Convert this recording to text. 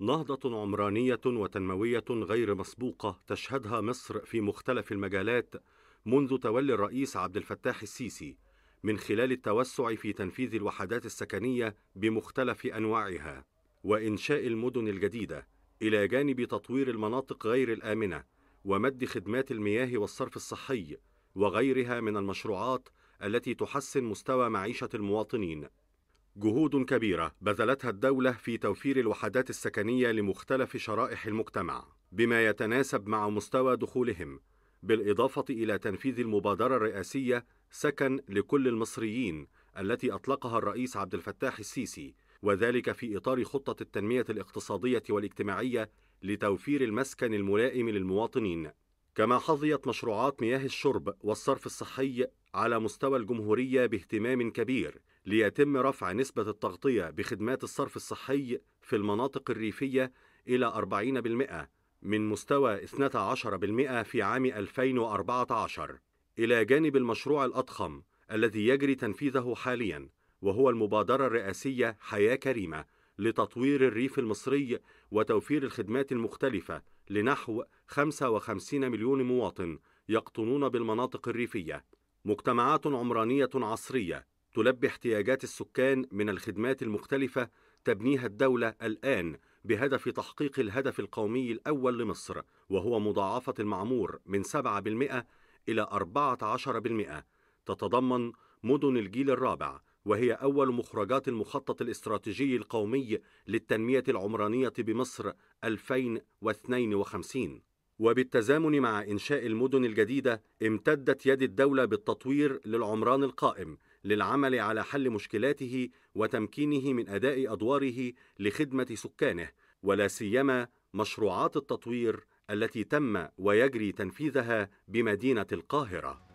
نهضة عمرانية وتنموية غير مسبوقة تشهدها مصر في مختلف المجالات منذ تولي الرئيس عبد الفتاح السيسي من خلال التوسع في تنفيذ الوحدات السكنية بمختلف أنواعها وإنشاء المدن الجديدة إلى جانب تطوير المناطق غير الآمنة ومد خدمات المياه والصرف الصحي وغيرها من المشروعات التي تحسن مستوى معيشة المواطنين جهود كبيرة بذلتها الدولة في توفير الوحدات السكنية لمختلف شرائح المجتمع بما يتناسب مع مستوى دخولهم بالإضافة إلى تنفيذ المبادرة الرئاسية سكن لكل المصريين التي أطلقها الرئيس عبد الفتاح السيسي وذلك في إطار خطة التنمية الاقتصادية والاجتماعية لتوفير المسكن الملائم للمواطنين كما حظيت مشروعات مياه الشرب والصرف الصحي على مستوى الجمهورية باهتمام كبير ليتم رفع نسبة التغطية بخدمات الصرف الصحي في المناطق الريفية إلى 40% من مستوى 12% في عام 2014 إلى جانب المشروع الأضخم الذي يجري تنفيذه حالياً وهو المبادرة الرئاسية حياة كريمة لتطوير الريف المصري وتوفير الخدمات المختلفة لنحو 55 مليون مواطن يقطنون بالمناطق الريفية مجتمعات عمرانية عصرية تلبي احتياجات السكان من الخدمات المختلفة تبنيها الدولة الآن بهدف تحقيق الهدف القومي الأول لمصر وهو مضاعفة المعمور من 7% إلى 14% تتضمن مدن الجيل الرابع وهي أول مخرجات المخطط الاستراتيجي القومي للتنمية العمرانية بمصر 2052 وبالتزامن مع إنشاء المدن الجديدة امتدت يد الدولة بالتطوير للعمران القائم للعمل على حل مشكلاته وتمكينه من أداء أدواره لخدمة سكانه ولا سيما مشروعات التطوير التي تم ويجري تنفيذها بمدينة القاهرة